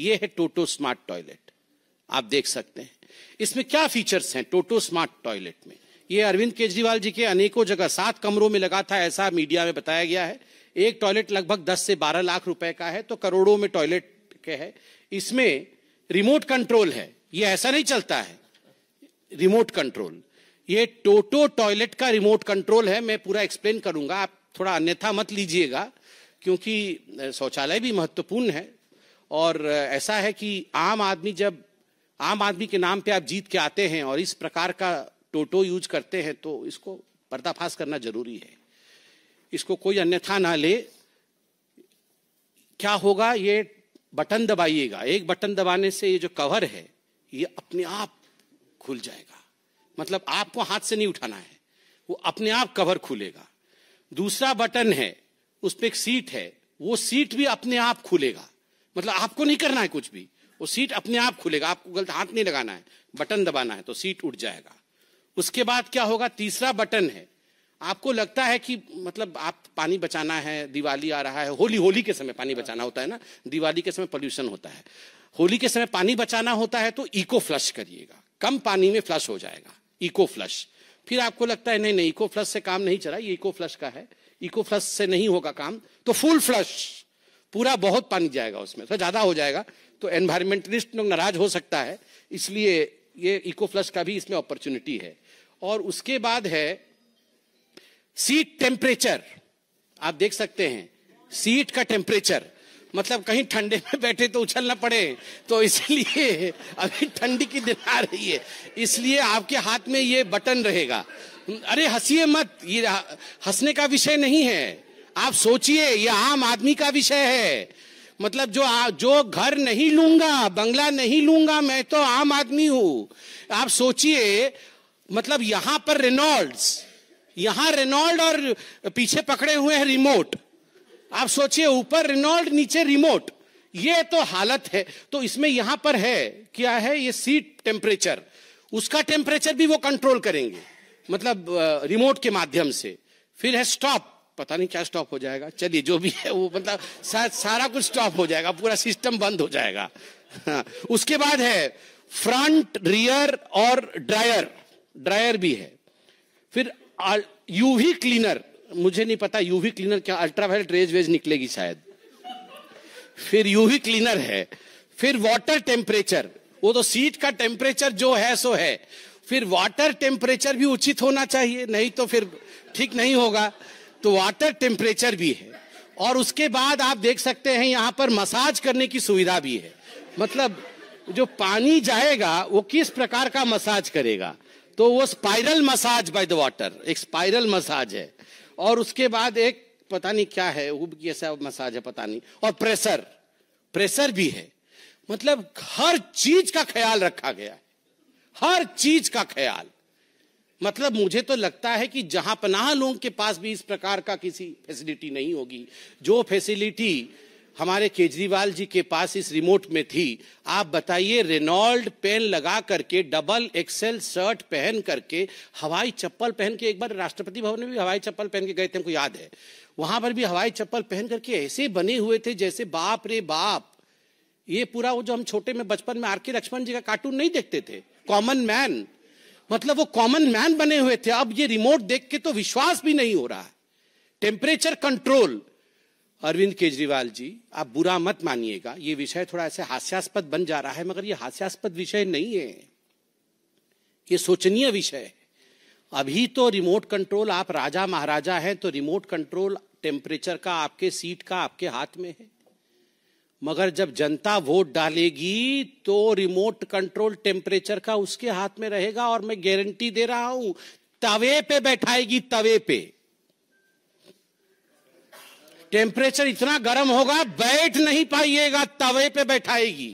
ये है टोटो smart toilet आप देख सकते हैं इसमें क्या फीचर्स हैं टोटो स्मार्ट टॉयलेट में ये अरविंद केजरीवाल जी के अनेकों जगह सात कमरों में लगा था ऐसा मीडिया में बताया गया है एक टॉयलेट लगभग दस से बारह लाख रुपए का है तो करोड़ों में टॉयलेट के है इसमें रिमोट कंट्रोल है ये ऐसा नहीं चलता है रिमोट कंट्रोल ये टोटो टॉयलेट का रिमोट कंट्रोल है मैं पूरा एक्सप्लेन करूंगा आप थोड़ा अन्यथा मत लीजिएगा क्योंकि शौचालय भी महत्वपूर्ण है और ऐसा है कि आम आदमी जब आम आदमी के नाम पे आप जीत के आते हैं और इस प्रकार का टोटो यूज करते हैं तो इसको पर्दाफाश करना जरूरी है इसको कोई अन्यथा ना ले क्या होगा ये बटन दबाइएगा एक बटन दबाने से ये जो कवर है ये अपने आप खुल जाएगा मतलब आपको हाथ से नहीं उठाना है वो अपने आप कवर खुलेगा दूसरा बटन है उस पर एक सीट है वो सीट भी अपने आप खुलेगा मतलब आपको नहीं करना है कुछ भी वो सीट अपने आप खुलेगा आपको गलत हाथ नहीं लगाना है बटन दबाना है तो सीट उठ जाएगा उसके बाद क्या होगा तीसरा बटन है आपको लगता है कि मतलब आप पानी बचाना है दिवाली आ रहा है होली होली के समय पानी बचाना होता है ना दिवाली के समय पॉल्यूशन होता है होली के समय पानी बचाना होता है तो इको फ्लश करिएगा कम पानी में फ्लश हो जाएगा इको फ्लश फिर आपको लगता है नहीं नहीं इको फ्लश से काम नहीं चला ये इको फ्लश का है इको फ्लश से नहीं होगा काम तो फुल फ्लश पूरा बहुत पानी जाएगा उसमें थोड़ा तो ज़्यादा हो जाएगा तो एनवायरमेंटलिस्ट लोग नाराज हो सकता है इसलिए ये इको फ्लश का भी इसमें अपॉर्चुनिटी है और उसके बाद है सीट टेम्परेचर आप देख सकते हैं सीट का टेम्परेचर मतलब कहीं ठंडे में बैठे तो उछलना पड़े तो इसलिए अभी ठंडी की दिन आ रही है इसलिए आपके हाथ में ये बटन रहेगा अरे हंसिए मत ये हंसने का विषय नहीं है आप सोचिए यह आम आदमी का विषय है मतलब जो आ, जो घर नहीं लूंगा बंगला नहीं लूंगा मैं तो आम आदमी हूं आप सोचिए मतलब यहां पर रेनॉल्ड्स यहां रेनॉल्ड और पीछे पकड़े हुए हैं रिमोट आप सोचिए ऊपर रेनॉल्ड नीचे रिमोट ये तो हालत है तो इसमें यहां पर है क्या है ये सीट टेम्परेचर उसका टेम्परेचर भी वो कंट्रोल करेंगे मतलब रिमोट के माध्यम से फिर है स्टॉप पता नहीं क्या स्टॉप हो जाएगा चलिए जो भी है वो मतलब शायद सारा कुछ स्टॉप हो जाएगा पूरा सिस्टम बंद हो जाएगा हाँ, उसके बाद है फ्रंट रियर और ड्रायर ड्रायर भी है फिर यूवी क्लीनर मुझे नहीं पता यूवी क्लीनर क्या अल्ट्रावायलेट रेज वेज निकलेगी शायद फिर यूवी क्लीनर है फिर वाटर टेम्परेचर वो तो सीट का टेम्परेचर जो है सो है फिर वाटर टेम्परेचर भी उचित होना चाहिए नहीं तो फिर ठीक नहीं होगा तो वाटर टेम्परेचर भी है और उसके बाद आप देख सकते हैं यहाँ पर मसाज करने की सुविधा भी है मतलब जो पानी जाएगा वो किस प्रकार का मसाज करेगा तो वो spiral massage by the water एक स्पाइरल मसाज है और उसके बाद एक पता नहीं क्या है वो कैसा मसाज है पता नहीं और प्रेशर प्रेशर भी है मतलब हर चीज का ख्याल रखा गया है हर चीज का ख्याल मतलब मुझे तो लगता है कि जहां पनाह लोगों के पास भी इस प्रकार का किसी फैसिलिटी नहीं होगी जो फैसिलिटी हमारे केजरीवाल जी के पास इस रिमोट में थी आप बताइए रेनॉल्ड पेन लगा करके डबल एक्सेल शर्ट पहन करके हवाई चप्पल पहन के एक बार राष्ट्रपति भवन में भी हवाई चप्पल पहन के गए थे हमको याद है वहां पर भी हवाई चप्पल पहन करके ऐसे बने हुए थे जैसे बाप रे बाप ये पूरा वो जो हम छोटे में बचपन में आर के लक्ष्मण जी का कार्टून नहीं देखते थे कॉमन मैन मतलब वो कॉमन मैन बने हुए थे अब ये रिमोट देख के तो विश्वास भी नहीं हो रहा है टेम्परेचर कंट्रोल अरविंद केजरीवाल जी आप बुरा मत मानिएगा ये विषय थोड़ा ऐसे हास्यास्पद बन जा रहा है मगर ये हास्यास्पद विषय नहीं है ये शोचनीय विषय है अभी तो रिमोट कंट्रोल आप राजा महाराजा हैं तो रिमोट कंट्रोल टेम्परेचर का आपके सीट का आपके हाथ में है मगर जब जनता वोट डालेगी तो रिमोट कंट्रोल टेम्परेचर का उसके हाथ में रहेगा और मैं गारंटी दे रहा हूं तवे पे बैठाएगी तवे पे टेम्परेचर इतना गर्म होगा बैठ नहीं पाइएगा तवे पे बैठाएगी